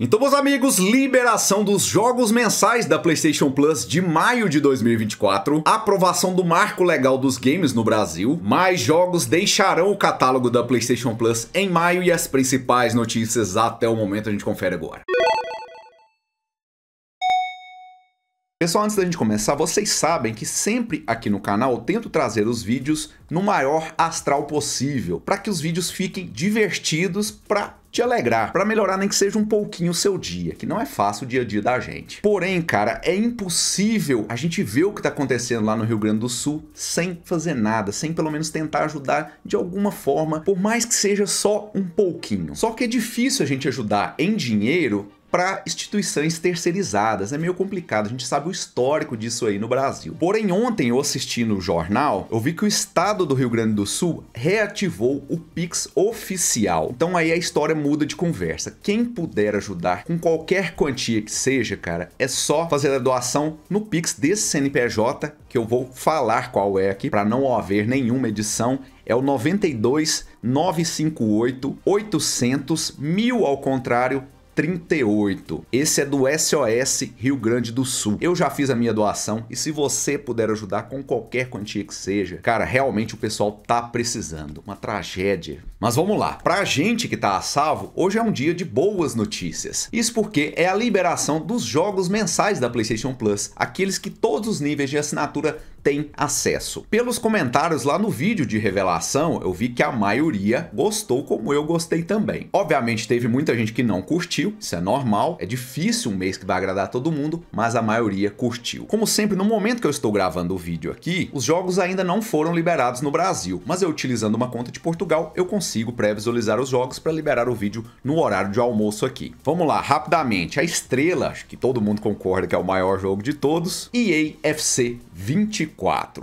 Então, meus amigos, liberação dos jogos mensais da PlayStation Plus de maio de 2024, aprovação do marco legal dos games no Brasil, mais jogos deixarão o catálogo da PlayStation Plus em maio e as principais notícias até o momento a gente confere agora. Pessoal, antes da gente começar, vocês sabem que sempre aqui no canal eu tento trazer os vídeos no maior astral possível, para que os vídeos fiquem divertidos para te alegrar, para melhorar nem que seja um pouquinho o seu dia, que não é fácil o dia a dia da gente. Porém, cara, é impossível a gente ver o que está acontecendo lá no Rio Grande do Sul sem fazer nada, sem pelo menos tentar ajudar de alguma forma, por mais que seja só um pouquinho. Só que é difícil a gente ajudar em dinheiro para instituições terceirizadas. É meio complicado, a gente sabe o histórico disso aí no Brasil. Porém, ontem eu assisti no jornal, eu vi que o estado do Rio Grande do Sul reativou o Pix oficial. Então aí a história muda de conversa. Quem puder ajudar com qualquer quantia que seja, cara, é só fazer a doação no Pix desse CNPJ, que eu vou falar qual é aqui para não haver nenhuma edição é o 92 958 800 mil ao contrário 38. Esse é do SOS Rio Grande do Sul. Eu já fiz a minha doação e se você puder ajudar com qualquer quantia que seja, cara, realmente o pessoal tá precisando. Uma tragédia. Mas vamos lá. Pra gente que tá a salvo, hoje é um dia de boas notícias. Isso porque é a liberação dos jogos mensais da PlayStation Plus, aqueles que todos os níveis de assinatura tem acesso. Pelos comentários lá no vídeo de revelação, eu vi que a maioria gostou como eu gostei também. Obviamente teve muita gente que não curtiu, isso é normal, é difícil um mês que vai agradar todo mundo, mas a maioria curtiu. Como sempre, no momento que eu estou gravando o vídeo aqui, os jogos ainda não foram liberados no Brasil, mas eu utilizando uma conta de Portugal, eu consigo pré-visualizar os jogos para liberar o vídeo no horário de almoço aqui. Vamos lá, rapidamente, a estrela, acho que todo mundo concorda que é o maior jogo de todos, EA FC 24.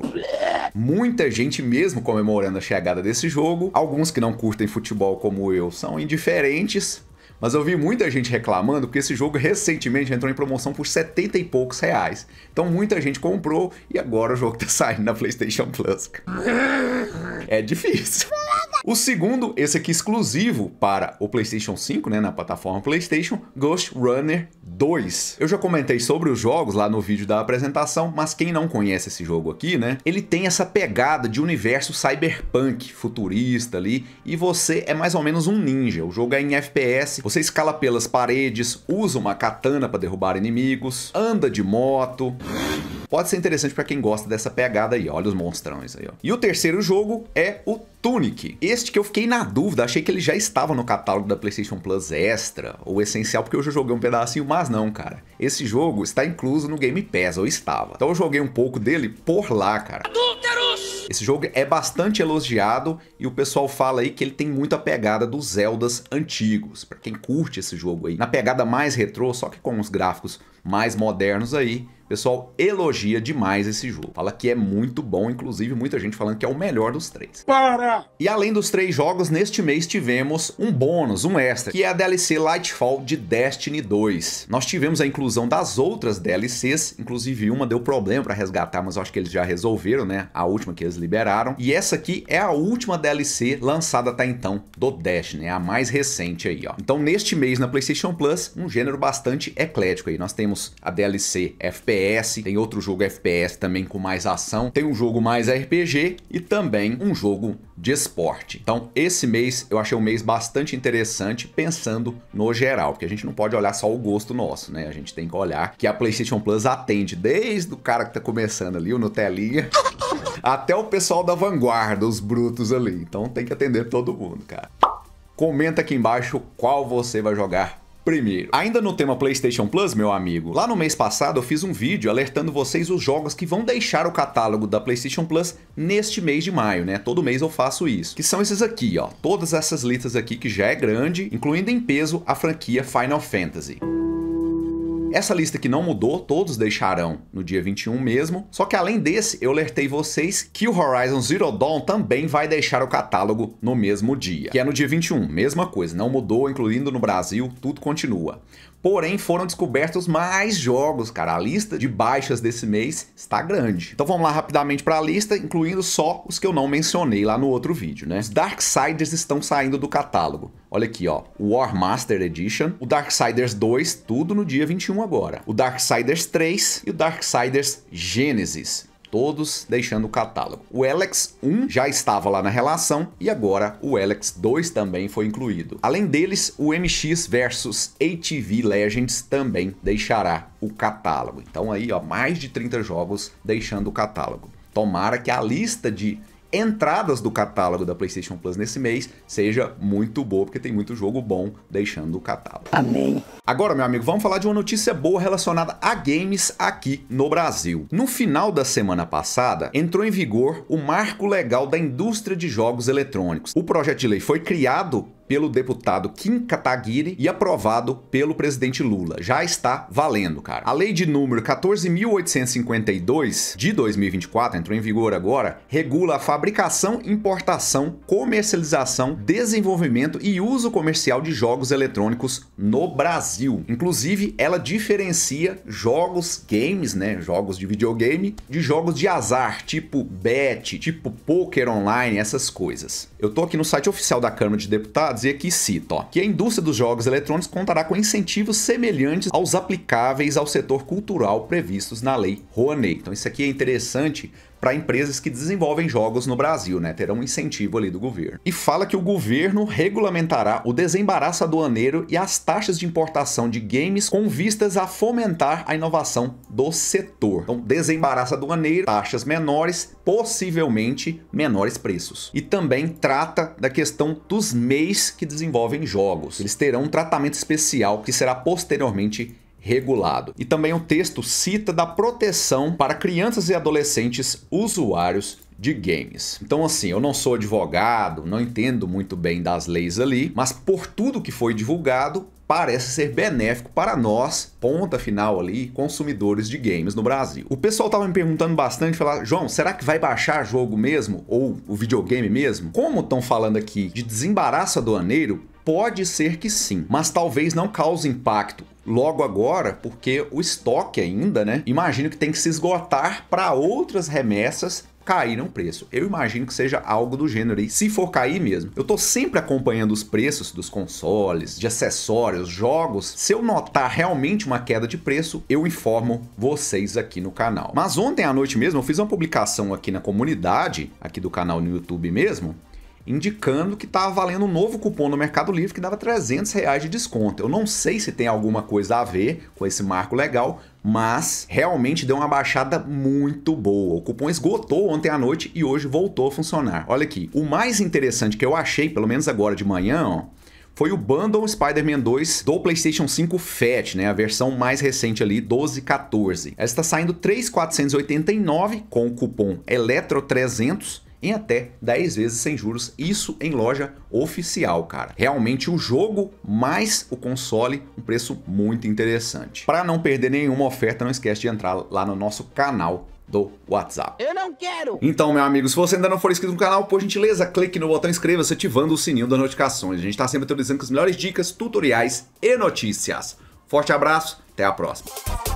Muita gente mesmo comemorando a chegada desse jogo. Alguns que não curtem futebol como eu são indiferentes, mas eu vi muita gente reclamando porque esse jogo recentemente entrou em promoção por 70 e poucos reais. Então muita gente comprou e agora o jogo tá saindo na PlayStation Plus é difícil. O segundo, esse aqui exclusivo para o PlayStation 5, né, na plataforma PlayStation, Ghost Runner 2. Eu já comentei sobre os jogos lá no vídeo da apresentação, mas quem não conhece esse jogo aqui, né, ele tem essa pegada de universo cyberpunk, futurista ali, e você é mais ou menos um ninja. O jogo é em FPS, você escala pelas paredes, usa uma katana para derrubar inimigos, anda de moto. Pode ser interessante para quem gosta dessa pegada aí, olha os monstrões aí. Ó. E o terceiro jogo é o Tunic. Este que eu fiquei na dúvida, achei que ele já estava no catálogo da PlayStation Plus Extra ou Essencial, porque eu já joguei um pedacinho, mas não, cara. Esse jogo está incluso no Game Pass, ou estava. Então eu joguei um pouco dele por lá, cara. Adúlteros! Esse jogo é bastante elogiado e o pessoal fala aí que ele tem muita pegada dos Zeldas antigos. Para quem curte esse jogo aí, na pegada mais retrô, só que com os gráficos mais modernos aí, o pessoal elogia demais esse jogo. Fala que é muito bom, inclusive muita gente falando que é o melhor dos três. Para! E além dos três jogos, neste mês tivemos um bônus, um extra, que é a DLC Lightfall de Destiny 2. Nós tivemos a inclusão das outras DLCs, inclusive uma deu problema para resgatar, mas eu acho que eles já resolveram, né? A última que eles liberaram. E essa aqui é a última DLC lançada até então do Destiny, é a mais recente aí, ó. Então neste mês na PlayStation Plus, um gênero bastante eclético aí. Nós temos a DLC FPS FPS, tem outro jogo FPS também com mais ação, tem um jogo mais RPG e também um jogo de esporte. Então, esse mês eu achei um mês bastante interessante pensando no geral, porque a gente não pode olhar só o gosto nosso, né? A gente tem que olhar que a PlayStation Plus atende desde o cara que tá começando ali, o Nutelinha, até o pessoal da vanguarda, os brutos ali. Então, tem que atender todo mundo, cara. Comenta aqui embaixo qual você vai jogar primeiro. Ainda no tema PlayStation Plus, meu amigo, lá no mês passado eu fiz um vídeo alertando vocês os jogos que vão deixar o catálogo da PlayStation Plus neste mês de maio, né? Todo mês eu faço isso. Que são esses aqui, ó. Todas essas listas aqui que já é grande, incluindo em peso a franquia Final Fantasy. Essa lista que não mudou, todos deixarão no dia 21 mesmo. Só que além desse, eu alertei vocês que o Horizon Zero Dawn também vai deixar o catálogo no mesmo dia, que é no dia 21. Mesma coisa, não mudou, incluindo no Brasil, tudo continua. Porém, foram descobertos mais jogos, cara. A lista de baixas desse mês está grande. Então vamos lá rapidamente para a lista, incluindo só os que eu não mencionei lá no outro vídeo, né? Os Darksiders estão saindo do catálogo. Olha aqui, ó, o War Master Edition, o Darksiders 2, tudo no dia 21 agora. O Darksiders 3 e o Darksiders Genesis todos, deixando o catálogo. O Alex 1 já estava lá na relação e agora o Alex 2 também foi incluído. Além deles, o MX versus ATV Legends também deixará o catálogo. Então aí, ó, mais de 30 jogos deixando o catálogo. Tomara que a lista de entradas do catálogo da PlayStation Plus nesse mês seja muito boa, porque tem muito jogo bom deixando o catálogo. Amém. Agora, meu amigo, vamos falar de uma notícia boa relacionada a games aqui no Brasil. No final da semana passada, entrou em vigor o marco legal da indústria de jogos eletrônicos. O projeto de lei foi criado pelo deputado Kim Kataguiri e aprovado pelo presidente Lula. Já está valendo, cara. A lei de número 14.852 de 2024, entrou em vigor agora, regula a fabricação, importação, comercialização, desenvolvimento e uso comercial de jogos eletrônicos no Brasil. Inclusive, ela diferencia jogos games, né, jogos de videogame, de jogos de azar, tipo bet, tipo poker online, essas coisas. Eu tô aqui no site oficial da Câmara de Deputados dizer que cito, ó, que a indústria dos jogos eletrônicos contará com incentivos semelhantes aos aplicáveis ao setor cultural previstos na Lei Rouanet. Então isso aqui é interessante para empresas que desenvolvem jogos no Brasil, né? Terão um incentivo ali do governo. E fala que o governo regulamentará o desembaraço aduaneiro e as taxas de importação de games com vistas a fomentar a inovação do setor. Então, desembaraço aduaneiro, taxas menores, possivelmente menores preços. E também trata da questão dos MEIs que desenvolvem jogos. Eles terão um tratamento especial que será posteriormente regulado. E também o texto cita da proteção para crianças e adolescentes usuários de games. Então, assim, eu não sou advogado, não entendo muito bem das leis ali, mas por tudo que foi divulgado, parece ser benéfico para nós, ponta final ali, consumidores de games no Brasil. O pessoal tava me perguntando bastante, falar, João, será que vai baixar jogo mesmo? Ou o videogame mesmo? Como estão falando aqui de desembaraço aduaneiro, Pode ser que sim, mas talvez não cause impacto logo agora, porque o estoque ainda, né? Imagino que tem que se esgotar para outras remessas caíram o preço. Eu imagino que seja algo do gênero aí, se for cair mesmo. Eu tô sempre acompanhando os preços dos consoles, de acessórios, jogos. Se eu notar realmente uma queda de preço, eu informo vocês aqui no canal. Mas ontem à noite mesmo eu fiz uma publicação aqui na comunidade, aqui do canal no YouTube mesmo, indicando que estava tá valendo um novo cupom no Mercado Livre que dava 300 reais de desconto. Eu não sei se tem alguma coisa a ver com esse marco legal, mas realmente deu uma baixada muito boa. O cupom esgotou ontem à noite e hoje voltou a funcionar. Olha aqui, o mais interessante que eu achei, pelo menos agora de manhã, ó, foi o Bundle Spider-Man 2 do PlayStation 5 Fat, né? A versão mais recente ali, 1214. Ela está saindo 3.489 com o cupom ELETRO300 em até 10 vezes sem juros, isso em loja oficial, cara. Realmente o jogo mais o console, um preço muito interessante. Para não perder nenhuma oferta, não esquece de entrar lá no nosso canal do WhatsApp. Eu não quero! Então, meu amigo, se você ainda não for inscrito no canal, por gentileza, clique no botão inscreva-se ativando o sininho das notificações. A gente está sempre atualizando com as melhores dicas, tutoriais e notícias. Forte abraço, até a próxima.